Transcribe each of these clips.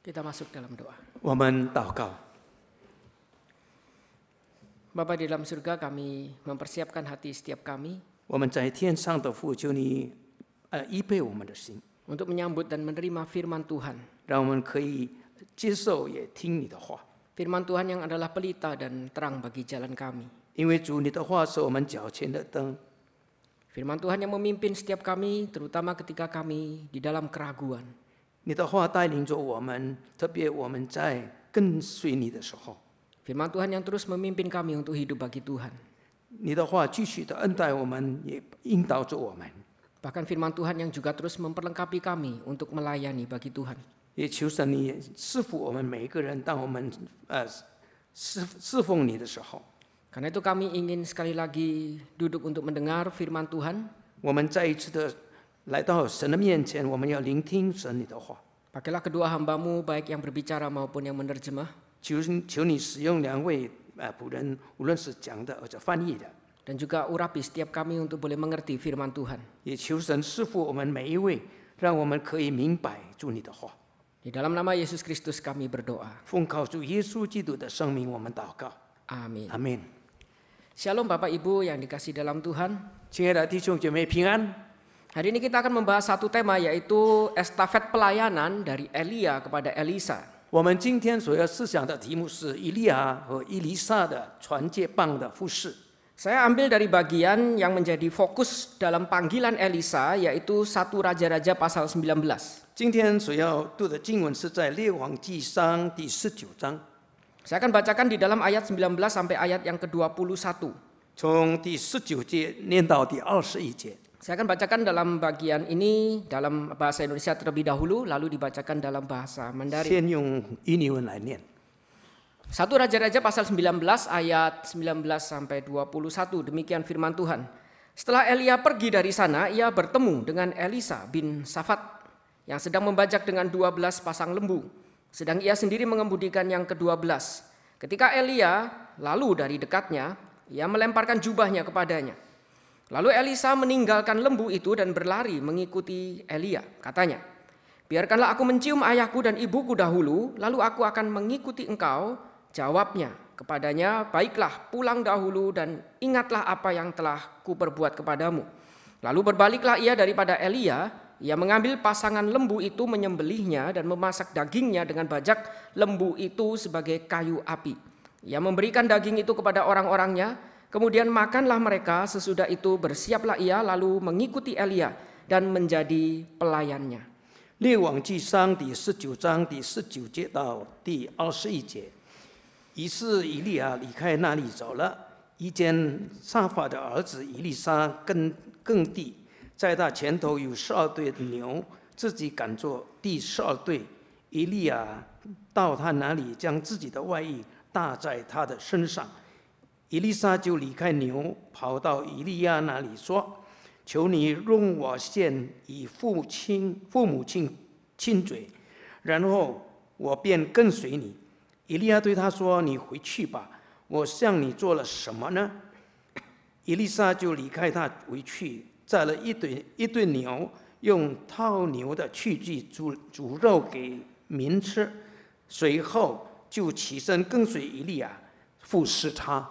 Kita masuk dalam doa. Waman tahkal. Bapa di dalam surga kami mempersiapkan hati setiap kami. Waman eh, untuk menyambut dan menerima firman Tuhan. Firman Tuhan yang adalah pelita dan terang bagi jalan kami. Firman Tuhan yang memimpin setiap kami, terutama ketika kami di dalam keraguan. 你的话带领着我们，特别我们在跟随你的时候。Firman Tuhan yang terus memimpin kami untuk hidup bagi Tuhan. 你的话继续的恩待我们，也引导着我们。Bahkan firman Tuhan yang juga terus memperlengkapi kami untuk melayani bagi Tuhan. 也求神你赐福我们每一个人，当我们呃侍侍奉你的时候。Karena itu kami ingin sekali lagi duduk untuk mendengar firman Tuhan. 我们再一次的来到神的面前，我们要聆听神你的话。Pakailah kedua hambamu baik yang berbicara maupun yang menerjemah. Dan juga urapi setiap kami untuk boleh mengerti firman Tuhan. dalam nama Yesus Kristus kami berdoa. Amin. Shalom Bapak Ibu yang dikasih dalam Tuhan. Hari ini kita akan membahas satu tema yaitu estafet pelayanan dari Elia kepada Elisa. Saya ambil dari bagian yang menjadi fokus dalam panggilan Elisa yaitu satu Raja-Raja pasal 19. Saya akan bacakan di dalam ayat 19 sampai ayat yang ke-21. 从第十九节念到第二十一节。saya akan bacakan dalam bagian ini dalam bahasa Indonesia terlebih dahulu lalu dibacakan dalam bahasa Mandarin. Satu Raja-Raja pasal 19 ayat 19 sampai 21 demikian firman Tuhan. Setelah Elia pergi dari sana ia bertemu dengan Elisa bin Safat yang sedang membajak dengan 12 pasang lembu sedang ia sendiri mengemudikan yang ke-12. Ketika Elia lalu dari dekatnya ia melemparkan jubahnya kepadanya. Lalu Elisa meninggalkan lembu itu dan berlari mengikuti Elia. Katanya, biarkanlah aku mencium ayahku dan ibuku dahulu, lalu aku akan mengikuti engkau. Jawabnya kepadanya, baiklah pulang dahulu dan ingatlah apa yang telah kuperbuat kepadamu. Lalu berbaliklah ia daripada Elia, ia mengambil pasangan lembu itu menyembelihnya dan memasak dagingnya dengan bajak lembu itu sebagai kayu api. Ia memberikan daging itu kepada orang-orangnya, kemudian makanlah mereka sesudah itu bersiaplah ia lalu mengikuti elia dan menjadi pelayannya. 耶王基桑第十九章第十九节到第二十一节，于是以利亚离开那里走了一间撒发的儿子以利沙耕耕地，在他前头有十二对牛，自己赶着第十二对。以利亚到他那里，将自己的外衣搭在他的身上。伊丽莎就离开牛，跑到伊利亚那里说：“求你容我先与父亲、父母亲亲嘴，然后我便跟随你。”伊利亚对他说：“你回去吧，我向你做了什么呢？”伊丽莎就离开他回去，宰了一对一对牛，用套牛的器具煮煮肉给民吃，随后就起身跟随伊利亚服侍他。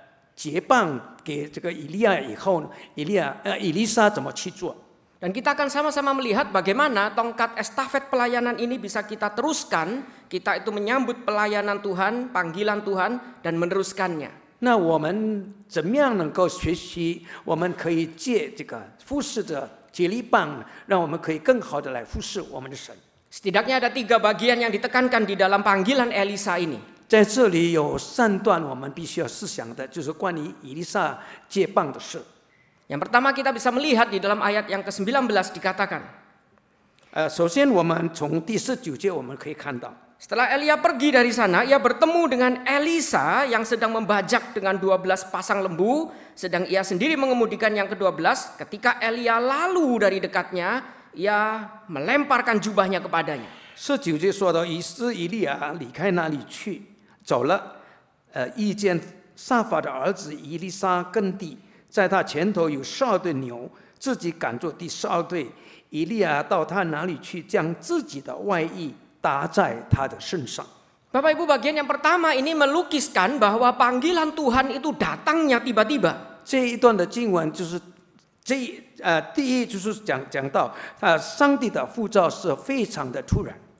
Dan kita akan sama-sama melihat bagaimana tongkat estafet pelayanan ini bisa kita teruskan. Kita itu menyambut pelayanan Tuhan, panggilan Tuhan, dan meneruskannya. Nah, 那我们怎么样能够学习？我们可以借这个服侍者接力棒，让我们可以更好的来服侍我们的神。Setidaknya ada tiga bagian yang ditekankan di dalam panggilan Elisa ini. 在这里有三段我们必须要思想的，就是关于以利沙接棒的事。Yang pertama kita bisa melihat di dalam ayat yang ke-19 dikatakan. Uh, 首先我们从第十九节我们可以看到。Setelah Elia pergi dari sana, ia bertemu dengan Elisa yang sedang membajak dengan 12 pasang lembu, sedang ia sendiri mengemudikan yang ke-12. Ketika Elia lalu dari dekatnya, ia melemparkan jubahnya kepadanya. 十九节说到，于是以利亚离开那里去，走了，呃，遇见撒法的儿子伊丽莎更地，在他前头有十二对牛，自己赶住第十二对。伊利亚到他哪里去，将自己的外衣搭在他的身上。b a p a k u bagian yang pertama ini melukiskan bahwa panggilan Tuhan itu datangnya tiba-tiba. 这一段的经文就是这呃第一就是讲讲到，呃，上帝的护照是非常的突然。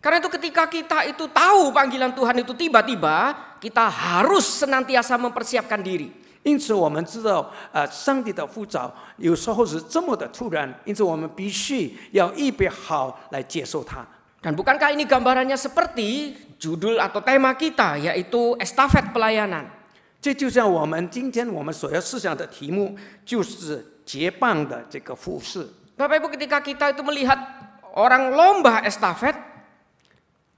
Karena itu ketika kita itu tahu panggilan Tuhan itu tiba-tiba, kita harus senantiasa mempersiapkan diri. 因此我们知道，呃，上帝的呼召有时候是这么的突然，因此我们必须要预备好来接受它。Dan bukankah ini gambarannya seperti judul atau tema kita yaitu estafet pelayanan? Ibu ketika kita itu melihat orang lomba estafet,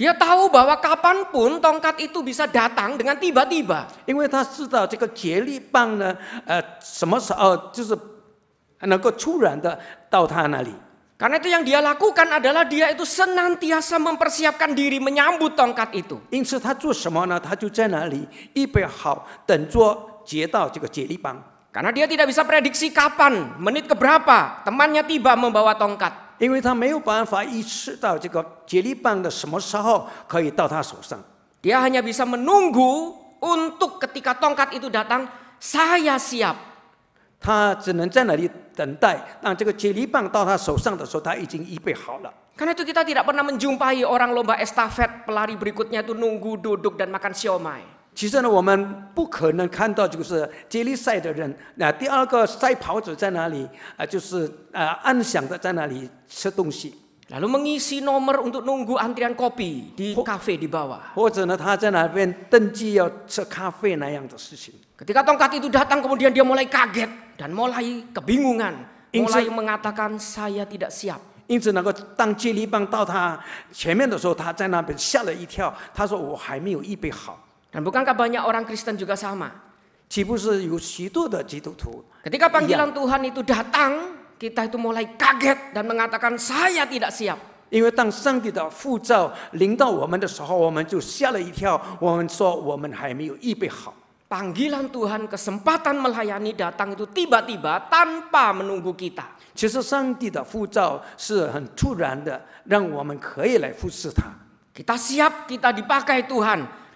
Dia tahu bahwa kapanpun tongkat itu bisa datang dengan tiba-tiba. Karena itu yang dia lakukan adalah dia itu senantiasa mempersiapkan diri menyambut tongkat itu. Karena karena dia tidak bisa prediksi kapan, menit keberapa temannya tiba membawa tongkat. Dia hanya bisa menunggu untuk ketika tongkat itu datang, saya siap. karena itu kita tidak pernah menjumpai orang lomba estafet pelari berikutnya itu nunggu duduk dan makan siomay. 其实呢，我们不可能看到就是接力赛的人，那第二个赛跑者在哪里？啊，就是啊，暗想的在哪里吃东西？Lalu mengisi nomor untuk nunggu antrian kopi di kafe di bawah，或者呢，他在那边登记要吃咖啡那样的是不是？Ketika tongkat itu datang, kemudian dia mulai kaget dan mulai kebingungan, mulai mengatakan saya tidak siap。Insidenagot, 当接力棒到他前面的时候，他在那边吓了一跳，他说我还没有预备好。Dan bukankah banyak orang Kristen juga sama? Ketika panggilan Tuhan itu datang, kita itu mulai kaget dan mengatakan saya tidak siap. panggilan Tuhan, kesempatan melayani datang itu tiba-tiba tanpa menunggu kita. Kita siap, kita dipakai Tuhan.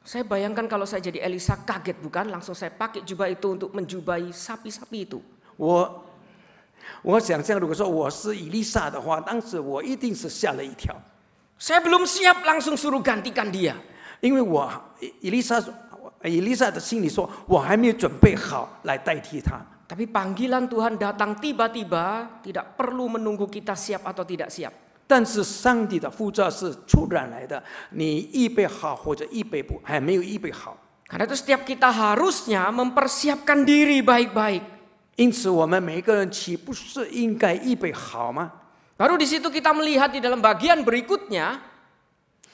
Saya bayangkan kalau saya jadi Elisa kaget bukan? Langsung saya pakai jubah itu untuk menjubai sapi-sapi itu. 我我想象如果说我是伊丽莎的话，当时我一定是吓了一跳。Saya belum siap langsung suruh gantikan dia. 因为我伊丽莎伊丽莎的心里说，我还没有准备好来代替他。Tapi panggilan Tuhan datang tiba-tiba, tidak perlu menunggu kita siap atau tidak siap. 但是上帝的护照是突然来的，你预备好或者预备不，还没有预备好。Karena itu setiap kita harusnya mempersiapkan diri baik-baik. 因此，我们每个人岂不是应该预备好吗？Baru di situ kita melihat di dalam bagian berikutnya.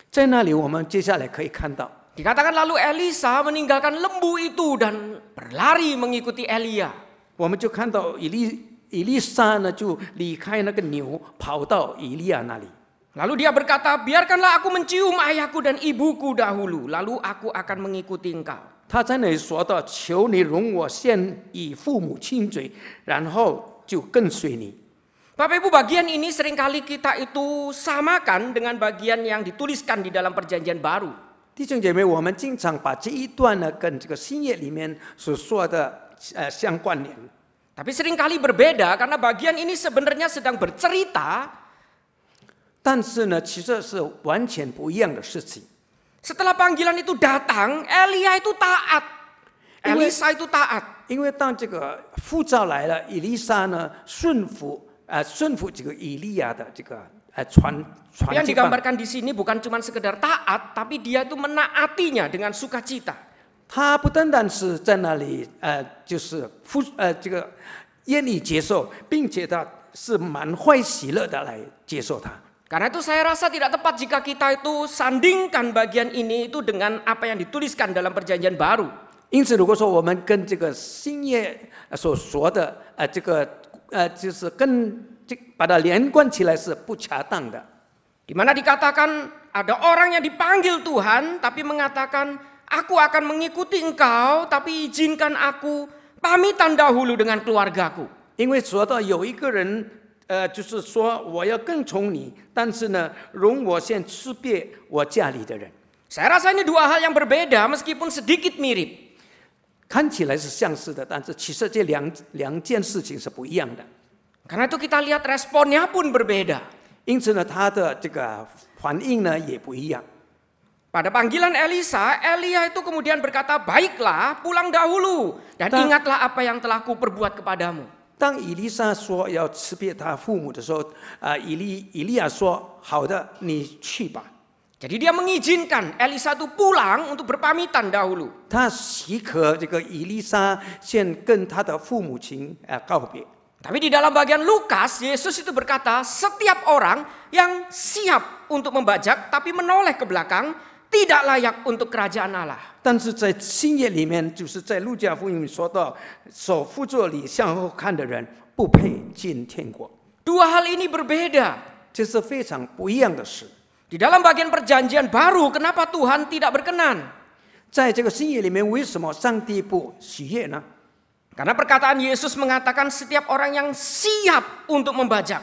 在那里，我们接下来可以看到，Dikatakan lalu Elisa meninggalkan lembu itu dan berlari mengikuti Elia. Elisa 以利沙呢就离开那个牛，跑到以利亚那里。Lalu dia berkata, biarkanlah aku mencium ayahku dan ibuku dahulu, lalu aku akan mengikuti engkau. 他在那里说到：“求你容我先以父母亲嘴，然后就跟随你。” Ibu bagian ini seringkali kita itu samakan dengan bagian yang dituliskan di dalam perjanjian baru. 弟兄姐妹，我们经常把这一段呢跟这个新约里面所说的呃相关联。tapi seringkali berbeda karena bagian ini sebenarnya sedang bercerita. setelah panggilan itu datang, Elia itu taat. Elisa itu taat. yang digambarkan di sini bukan cuma sekedar taat, tapi dia itu menaatinya dengan sukacita. 他不单单是在那里呃，就是付呃这个愿意接受，并且他是满怀喜乐的来接受他。Karena itu saya rasa tidak tepat jika kita itu sandingkan bagian ini itu dengan apa yang dituliskan dalam perjanjian baru. 因此，如果说我们跟这个新约所说的呃这个呃就是跟这把它连贯起来是不恰当的。Di mana dikatakan ada orang yang dipanggil Tuhan tapi mengatakan aku akan mengikuti engkau, tapi izinkan aku pamitan dahulu dengan keluargaku. Saya rasa ini dua hal yang berbeda meskipun sedikit mirip. 看起来是相似的，但是其实这两两件事情是不一样的。Karena itu kita lihat responnya pun berbeda. 因此呢，他的这个反应呢也不一样。pada panggilan Elisa, Elia itu kemudian berkata, "Baiklah, pulang dahulu dan ingatlah apa yang telah kuperbuat kepadamu." Tang Elisa ba." Jadi dia mengizinkan Elisa itu pulang untuk berpamitan dahulu. Elisa Tapi di dalam bagian Lukas, Yesus itu berkata, setiap orang yang siap untuk membajak tapi menoleh ke belakang, tidak layak untuk kerajaan Allah. Dua hal ini berbeda. Di dalam bagian perjanjian baru, kenapa Tuhan tidak berkenan? Karena perkataan Yesus mengatakan setiap orang yang siap untuk membajak.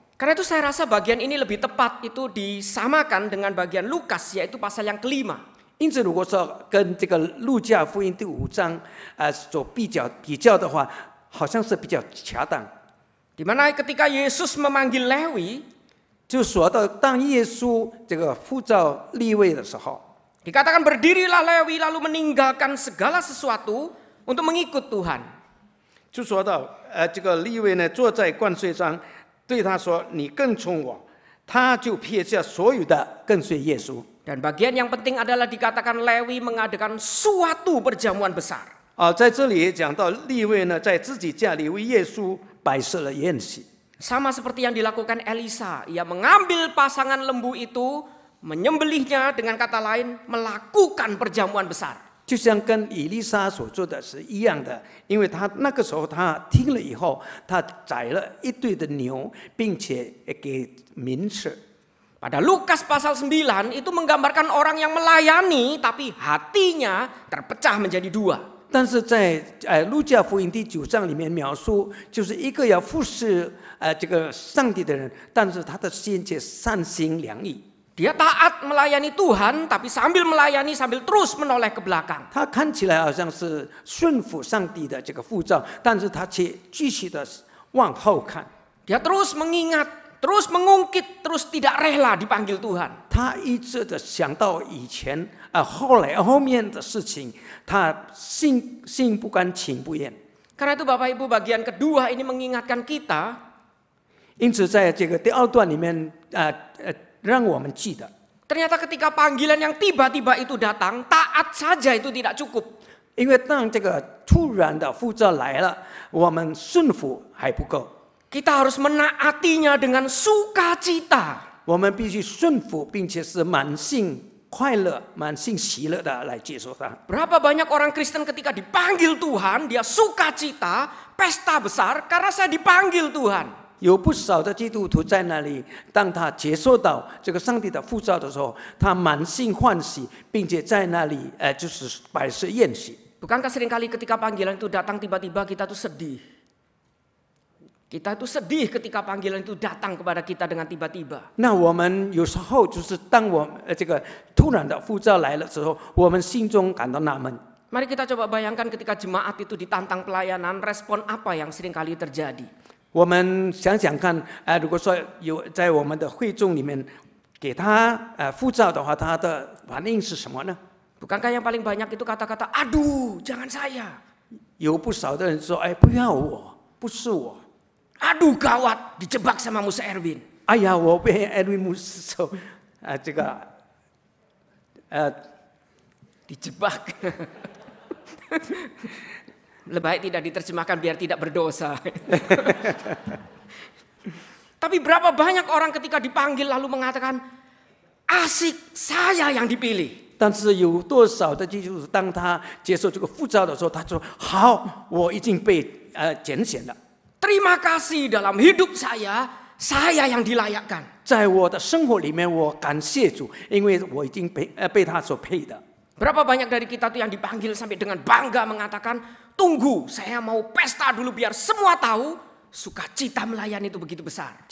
Karena itu saya rasa bagian ini lebih tepat itu disamakan dengan bagian Lukas yaitu pasal yang kelima. 因此，如果说跟这个路加福音第五章啊所比较比较的话，好像是比较恰当。Di mana ketika Yesus memanggil Lewi，就说到当耶稣这个呼召立位的时候，dikatakan berdirilah Lewi lalu meninggalkan segala sesuatu untuk mengikut Tuhan。就说到呃这个立位呢坐在灌水上。对他说：“你跟从我。”他就撇下所有的跟随耶稣。Dan bagian yang penting adalah dikatakan Lewi mengadakan suatu perjamuan besar. 啊，在这里讲到利位呢，在自己家里为耶稣摆设了宴席。Sama seperti yang dilakukan Elisa, ia mengambil pasangan lembu itu, menyembelihnya dengan kata lain melakukan perjamuan besar. 就像跟伊丽莎所做的是一样的，因为他那个时候他听了以后，他宰了一堆的牛，并且给民食。pada Lukas pasal sembilan itu menggambarkan orang yang melayani tapi hatinya terpecah menjadi dua。但是在呃路加福音第九章里面描述，就是一个要服侍呃这个上帝的人，但是他的心却三心两意。Dia taat melayani Tuhan, tapi sambil melayani sambil terus menoleh ke belakang. Dia kan. terus mengingat, terus mengungkit, terus tidak rela dipanggil Tuhan. 他一直的想到以前，啊，后来后面的事情，他心心不甘情不愿。Karena itu Bapak Ibu bagian kedua ini mengingatkan kita. 因此，在这个第二段里面，啊、呃，呃。Ternyata ketika panggilan yang tiba-tiba itu datang, taat saja itu tidak cukup. kita harus menaatinya dengan sukacita. Berapa banyak orang Kristen ketika dipanggil Tuhan, dia sukacita, pesta besar karena saya dipanggil Tuhan. 有不少的基督徒在那里，当他接受到这个上帝的呼召的时候，他满心欢喜，并且在那里，呃，就是摆设宴席。Bukankah seringkali ketika panggilan itu datang tiba-tiba kita tuh sedih? Kita itu sedih ketika panggilan itu datang kepada kita dengan tiba-tiba. Nah, kita Mari kita coba bayangkan ketika jemaat itu ditantang pelayanan, respon apa yang seringkali terjadi. 我们想想看，哎，如果说有在我们的会众里面给他呃附造的话，他的反应是什么呢？不看看，也最，多就是说，哎，不要我，不是我，哎，我被埃文穆斯所这个呃，被捉住。lebih baik tidak diterjemahkan biar tidak berdosa. Tapi berapa banyak orang ketika dipanggil lalu mengatakan, asik saya yang dipilih. 但是有多少的基督徒，当他接受这个呼召的时候，他说：“好，我已经被呃拣选了。” Terima kasih dalam hidup saya, saya yang dilayakkan. 在我的生活里面，我感谢主，因为我已经被呃被他所配的。Berapa banyak dari kita tuh yang dipanggil sampai dengan bangga mengatakan, tunggu saya mau pesta dulu biar semua tahu sukacita melayani itu begitu besar.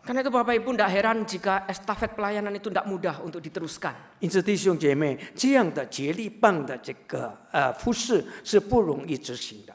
Karena itu Bapak Ibu tidak heran jika estafet pelayanan itu tidak mudah untuk diteruskan. 因此，弟兄姐妹，这样的竭力棒的这个呃服饰是不容易执行的。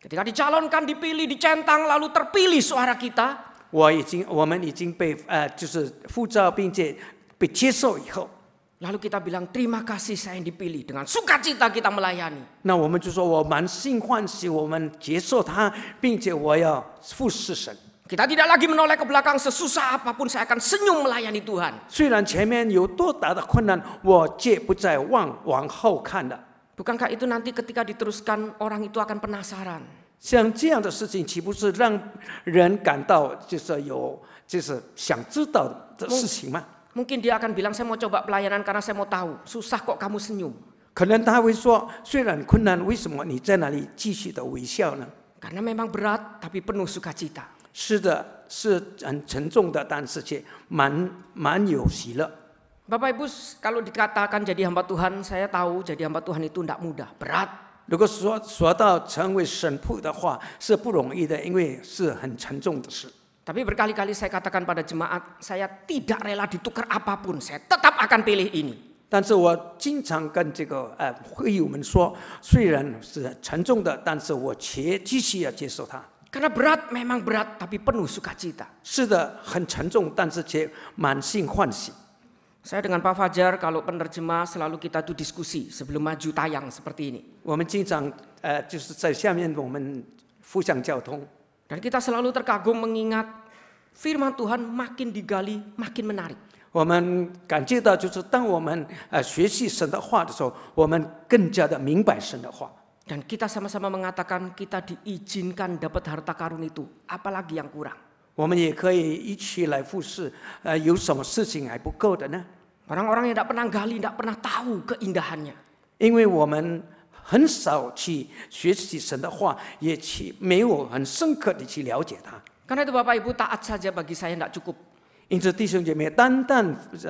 Ketika dicalonkan, dipilih, dicentang, lalu terpilih suara kita. lalu kita bilang terima kasih saya yang dipilih dengan sukacita kita melayani. Nah, kita tidak lagi menoleh ke belakang sesusah apapun saya akan senyum melayani Tuhan. 虽然前面有多大的困难，我绝不再望往后看的。Bukankah itu nanti ketika diteruskan orang itu akan penasaran? 像这样的事情，岂不是让人感到就是有就是想知道的事情吗？Mungkin dia akan bilang saya mau coba pelayanan karena saya mau tahu. Susah kok kamu senyum. memang berat tapi penuh sukacita. Bapak Ibu kalau dikatakan jadi hamba Tuhan, saya tahu jadi hamba Tuhan itu tidak mudah, berat. Tapi berkali berkali-kali saya katakan pada jemaat, saya tidak rela ditukar apapun, saya tetap akan pilih ini. 但是我经常跟这个呃会友们说，虽然是沉重的，但是我切必须要接受它。Karena berat memang berat, tapi penuh sukacita. 是的，很沉重，但是且满心欢喜。saya dengan Pak Fajar kalau penerjemah selalu kita tuh diskusi sebelum maju tayang seperti ini. Dan kita selalu terkagum mengingat firman Tuhan makin digali makin menarik. 我们感觉到，就是当我们呃学习神的话的时候，我们更加的明白神的话。Dan kita sama-sama mengatakan kita diizinkan dapat harta karun itu, apalagi yang kurang. 我们也可以一起来复试，呃，有什么事情还不够的呢？orang-orang yang tidak pernah kali tidak pernah tahu keindahannya，因为我们很少去学习神的话，也去没有很深刻的去了解他。karena itu bapa k ibu taat saja bagi saya tidak cukup，因此弟兄姐妹单单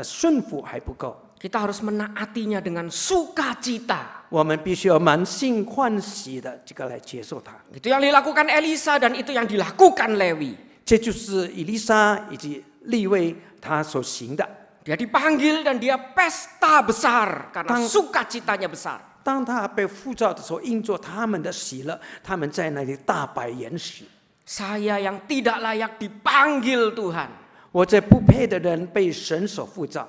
顺服还不够。kita harus menaatinya dengan sukacita，我们必须要满心欢喜的这个来接受他。itu yang dilakukan Elisa dan itu yang dilakukan l e w i 这就是以利沙以及利位他所行的。Dia dipanggil dan dia pesta besar karena sukacitanya besar. 当他被呼召的时候，因着他们的喜乐，他们在那里大摆筵席。Saya yang tidak layak dipanggil Tuhan. 我这不配的人被神所呼召。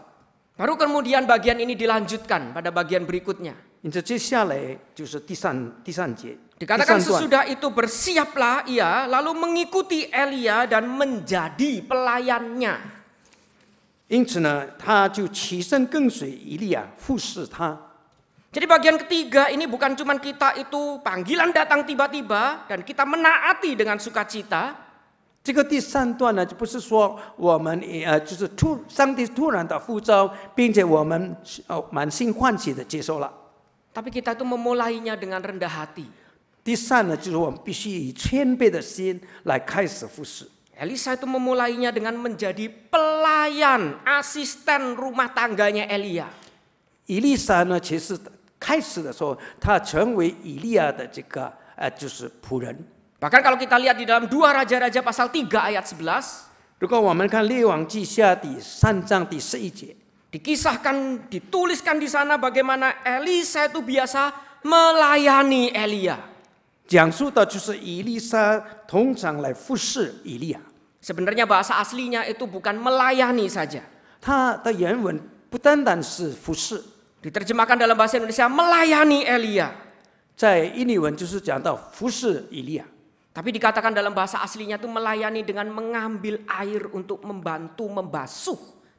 Baru kemudian bagian ini dilanjutkan pada bagian berikutnya. Dikatakan sesudah itu bersiaplah ia lalu mengikuti Elia dan menjadi pelayannya. 因此呢，他就起身跟随以利亚，服侍他。Jadi bagian ketiga ini bukan cuma kita itu panggilan datang tiba-tiba dan kita menaati dengan sukacita tapi kita itu memulainya dengan rendah hati. Elisa itu memulainya dengan menjadi pelayan, asisten rumah tangganya Elia. Elisa Bahkan kalau kita lihat di dalam dua raja-raja pasal 3 ayat 11, 如果我们看列王记下第三章第十一节。Dikisahkan, dituliskan di sana bagaimana Elisa itu biasa melayani Elia. Sebenarnya bahasa aslinya itu bukan melayani saja. Diterjemahkan dalam bahasa Indonesia melayani Elia. Tapi dikatakan dalam bahasa aslinya itu melayani dengan mengambil air untuk membantu membasuh.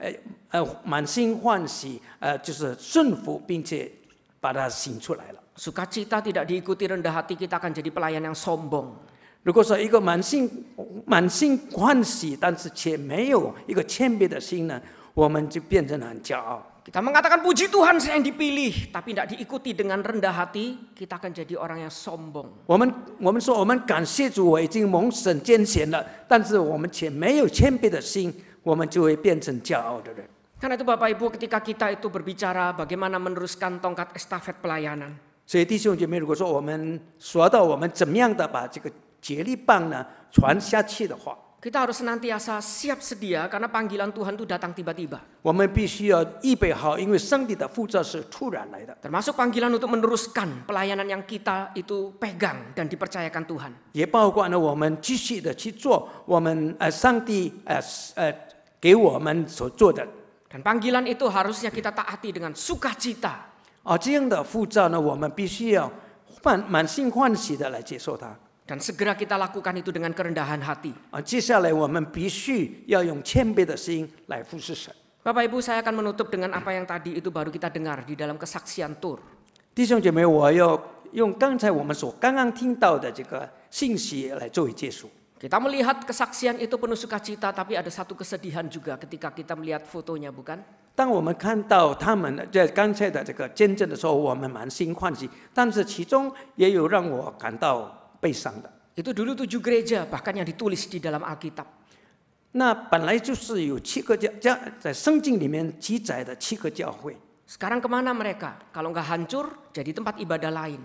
诶，呃，满心欢喜，呃，就是顺服，并且把它醒出来了。Sukacita tidak diikuti rendah hati kita akan jadi pelajar yang sombong. 如果说一个满心满心欢喜，但是却没有一个谦卑的心呢，我们就变成哪样？kita mengatakan puji Tuhan saya dipilih, tapi tidak diikuti dengan rendah hati kita akan jadi orang yang sombong. Omen, omen, 谢主，我已经蒙神拣选了，但是我们却没有谦卑的心。我们就会变成骄傲的人。karena itu Bapak Ibu ketika kita itu berbicara bagaimana meneruskan tongkat estafet pelayanan. 所以弟兄姐妹，如果说我们说到我们怎么样的把这个接力棒呢传下去的话，kita harus senantiasa siap sedia karena panggilan Tuhan itu datang tiba-tiba. Termasuk panggilan untuk meneruskan pelayanan yang kita itu pegang dan dipercayakan Tuhan. 给我们所做的。Dan panggilan itu harusnya kita taati dengan sukacita. Oh, Dan segera kita lakukan itu dengan kerendahan hati. 啊，接下来我们必须要用谦卑的心来服侍神。Bapak Ibu, saya akan menutup dengan apa yang tadi itu baru kita dengar di dalam kesaksian tur. 弟兄姐妹，我要用刚才我们所刚刚听到的这个信息来作为结束。kita melihat kesaksian itu penuh sukacita, tapi ada satu kesedihan juga ketika kita melihat fotonya, bukan? 当我们看到他们在刚才的这个见证的时候，我们满心欢喜，但是其中也有让我感到悲伤的。Itu dulu tujuh gereja, bahkan yang ditulis di dalam Alkitab. 那本来就是有七个教教在圣经里面记载的七个教会。Sekarang kemana mereka? Kalau nggak hancur, jadi tempat ibadah lain.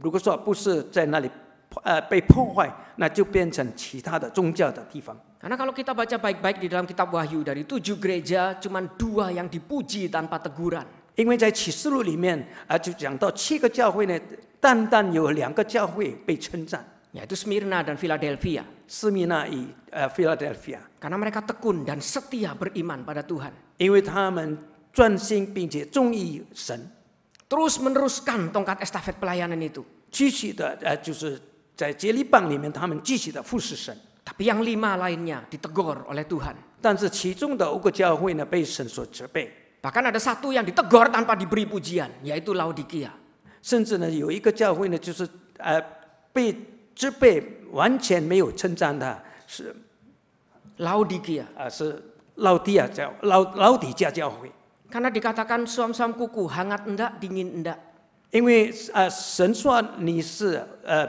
如果说不是在那里，呃，被破坏，那就变成其他的宗教的地方。那如果 kita baca baik baik di dalam kitab Wahyu dari tujuh gereja cuma dua yang dipuji tanpa teguran。因为在启示录里面啊，就讲到七个教会呢，单单有两个教会被称赞。那 itu Smyrna dan Philadelphia, Smyrnae, Philadelphia. 因为他们专心并且忠于神。terus meneruskan tongkat estafet pelayanan itu. Tapi yang lima lainnya ditegur oleh Tuhan. Bahkan ada satu yang ditegur tanpa diberi pujian, yaitu Laodikia. Laodikia karena dikatakan suam-suam kuku hangat enggak dingin enggak. 因为呃，神说你是呃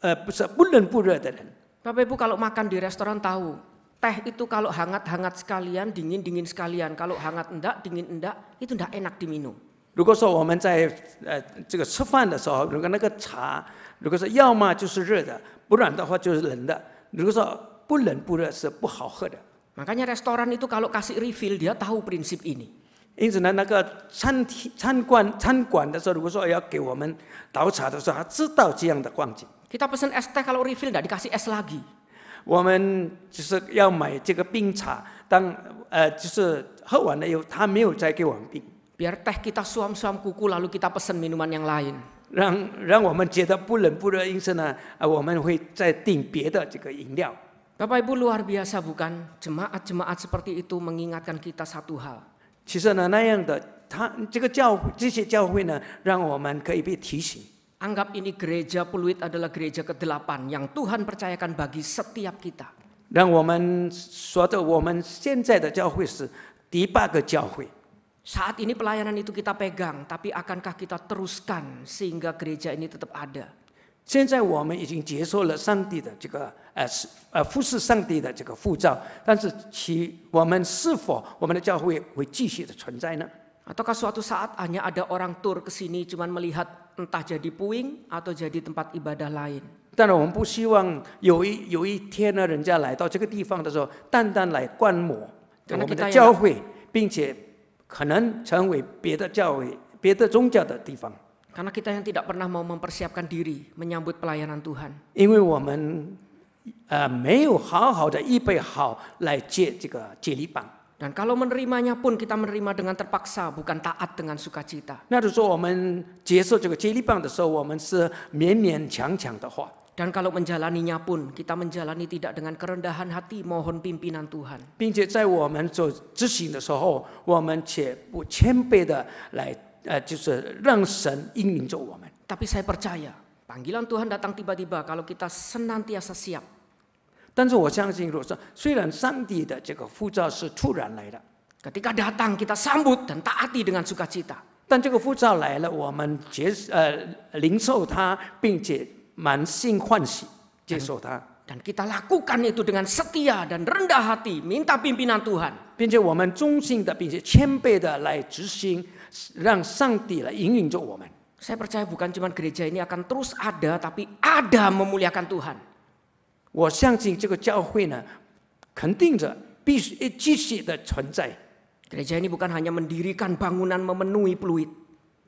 呃不是不冷不热的人。Bapak uh, uh, uh, Ibu kalau makan di restoran tahu teh itu kalau hangat-hangat sekalian, dingin-dingin sekalian. Kalau hangat enggak, dingin enggak, itu enggak enak diminum. 如果说我们在呃这个吃饭的时候，如果那个茶，如果说要么就是热的，不然的话就是冷的。如果说不冷不热是不好喝的。Makanya restoran itu kalau kasih refill dia tahu prinsip ini. 因此呢，那个参参观参观的时候，如果说要给我们倒茶的时候，他知道这样的光景。Kita pesen es teh kalau refill nggak dikasih es lagi。我们就是要买这个冰茶，当呃就是喝完了以后，他没有再给我们冰。Biar teh kita suam-suam kuku lalu kita pesan minuman yang lain。让让我们觉得不冷不热，因此呢，啊，我们会再订别的这个饮料。Bapak Ibu luar biasa bukan? Jemaat-jemaat seperti itu mengingatkan kita satu hal. 其实呢，那样的他这个教这些教会呢，让我们可以被提醒。Anggap ini gereja Peluit adalah gereja ke-8 yang Tuhan percayakan bagi setiap kita. Dan Saat ini pelayanan itu kita pegang, tapi akankah kita teruskan sehingga gereja ini tetap ada? 现在我们已经接受了上帝的这个呃是呃服侍上帝的这个护照，但是其我们是否我们的教会会继续的存在呢？Atau k a suatu saat hanya ada orang tur ke sini cuma melihat entah jadi puing atau jadi tempat ibadah lain。当然我们不希望有一有一天呢人家来到这个地方的时候，单单来观摩我们的教会，并且可能成为别的教会、别的宗教的地方。karena kita yang tidak pernah mau mempersiapkan diri menyambut pelayanan Tuhan. dan kalau menerimanya pun kita menerima dengan terpaksa, bukan taat dengan sukacita. dan kalau menjalaninya pun kita menjalani tidak dengan kerendahan hati mohon pimpinan Tuhan. 并且在我们做执行的时候，我们且不谦卑的来。呃，就是让神引领着我们。Tapi saya percaya panggilan Tuhan datang tiba-tiba kalau kita senantiasa siap. datang kita sambut dan taati dengan sukacita。但这个呼召来了，我们接呃领受它，并且满心欢喜接受它。Dan kita lakukan itu dengan setia dan rendah hati, minta pimpinan Tuhan. 并且我们忠心的，并且谦卑的来执行，让上帝来引领着我们。Saya percaya bukan cuma gereja ini akan terus ada, tapi ada memuliakan Tuhan. 我相信这个教会呢，肯定着必须继续的存在。Gereja ini bukan hanya mendirikan bangunan memenuhi peluit.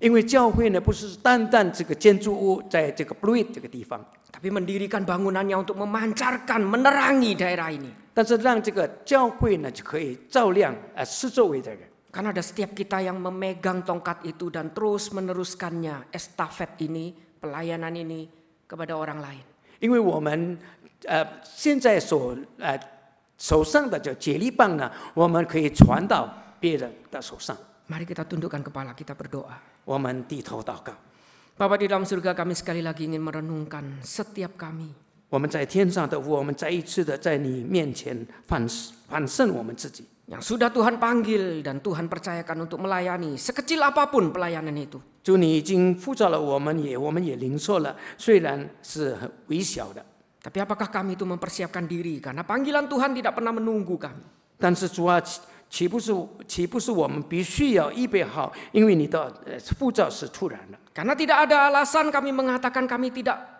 因为教会呢不是单单这个建筑物在这个 Pluit 这个地方，tapi mendirikan bangunannya untuk memancarkan, menerangi daerah ini. Karena ada setiap kita yang memegang tongkat itu dan terus meneruskannya estafet ini, pelayanan ini kepada orang lain. 因为我们呃现在所呃手上的叫接力棒呢，我们可以传到别人的手上。Mari kita tundukkan kepala, kita berdoa. 我们低头祷告。Bapak di dalam surga kami sekali lagi ingin merenungkan setiap kami 我们在天上的，我们再一次的在你面前反反省我们自己。Yang sudah Tuhan panggil dan Tuhan percayakan untuk melayani sekecil apapun pelayanan itu。主你已经呼召了，我们也我们也领受了，虽然是很微小的。Tapi apakah kami itu mempersiapkan diri? Karena panggilan Tuhan tidak pernah menunggu kami。但是主啊，岂不是岂不是我们必须要预备好？因为你的呼召是突然的。Karena tidak ada alasan kami mengatakan kami tidak。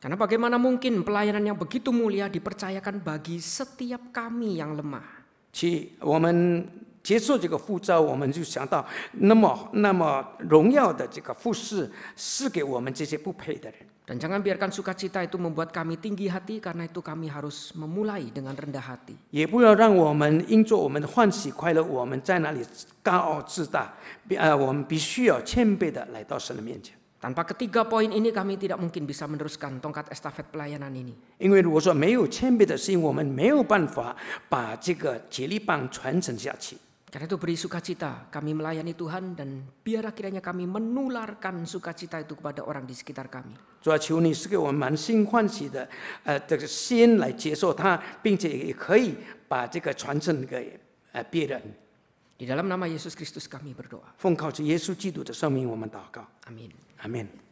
Karena bagaimana mungkin pelayanan yang begitu mulia dipercayakan bagi setiap kami yang lemah. Dan jangan biarkan sukacita itu membuat kami tinggi hati karena itu kami harus memulai dengan rendah hati. Dan tanpa ketiga poin ini kami tidak mungkin bisa meneruskan tongkat estafet pelayanan ini. Karena itu beri sukacita kami melayani Tuhan dan biar akhirnya kami menularkan sukacita itu kepada orang di sekitar kami. Di dalam nama Yesus Kristus kami berdoa. Amin. Amén.